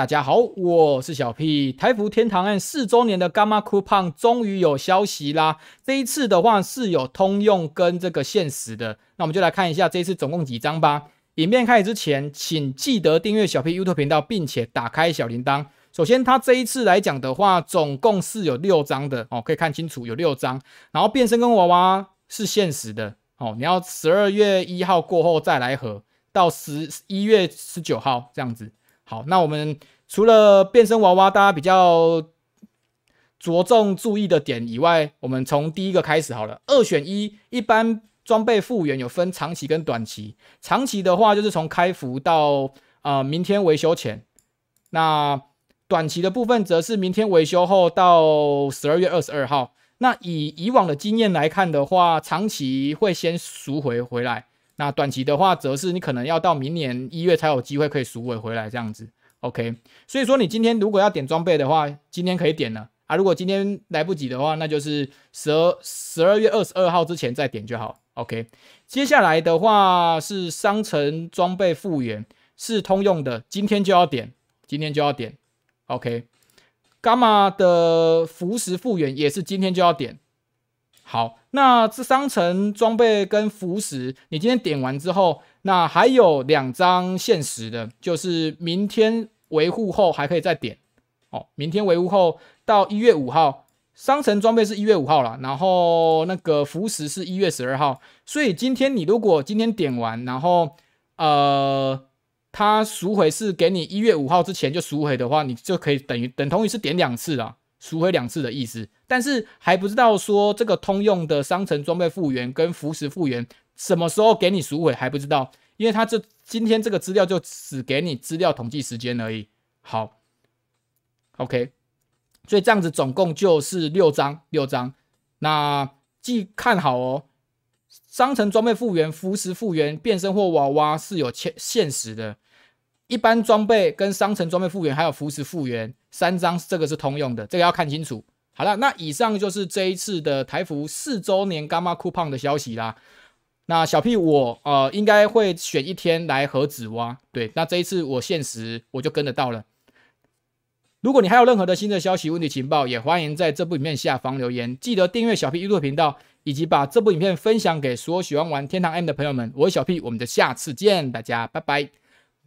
大家好，我是小 P。台服天堂案四周年的 Gamma Coupon 终于有消息啦！这一次的话是有通用跟这个限时的，那我们就来看一下这一次总共几张吧。影片开始之前，请记得订阅小 P YouTube 频道，并且打开小铃铛。首先，它这一次来讲的话，总共是有六张的哦，可以看清楚有六张。然后变身跟娃娃是限时的哦，你要十二月一号过后再来合，到十一月十九号这样子。好，那我们除了变身娃娃，大家比较着重注意的点以外，我们从第一个开始好了。二选一，一般装备复原有分长期跟短期。长期的话就是从开服到啊明天维修前，那短期的部分则是明天维修后到十二月二十二号。那以以往的经验来看的话，长期会先赎回回来。那短期的话，则是你可能要到明年一月才有机会可以赎回回来这样子，OK。所以说你今天如果要点装备的话，今天可以点了啊。如果今天来不及的话，那就是十二十二月二十二号之前再点就好，OK。接下来的话是商城装备复原，是通用的，今天就要点，今天就要点，OK。伽马的服石复原也是今天就要点。好，那这商城装备跟符石，你今天点完之后，那还有两张限时的，就是明天维护后还可以再点。哦，明天维护后到一月五号，商城装备是一月五号了，然后那个符石是一月十二号，所以今天你如果今天点完，然后呃，它赎回是给你一月五号之前就赎回的话，你就可以等于等同于是点两次啦。赎回两次的意思，但是还不知道说这个通用的商城装备复原跟服饰复原什么时候给你赎回还不知道，因为他这今天这个资料就只给你资料统计时间而已。好，OK，所以这样子总共就是六张六张。那既看好哦，商城装备复原、服饰复原、变身或娃娃是有限限时的。一般装备跟商城装备复原，还有扶持复原三张，这个是通用的，这个要看清楚。好了，那以上就是这一次的台服四周年 Gamma coupon 的消息啦。那小 P 我呃应该会选一天来盒子挖。对，那这一次我限时我就跟得到了。如果你还有任何的新的消息、问题情报，也欢迎在这部影片下方留言。记得订阅小 P 娱乐频道，以及把这部影片分享给所有喜欢玩天堂 M 的朋友们。我是小 P，我们就下次见，大家拜拜。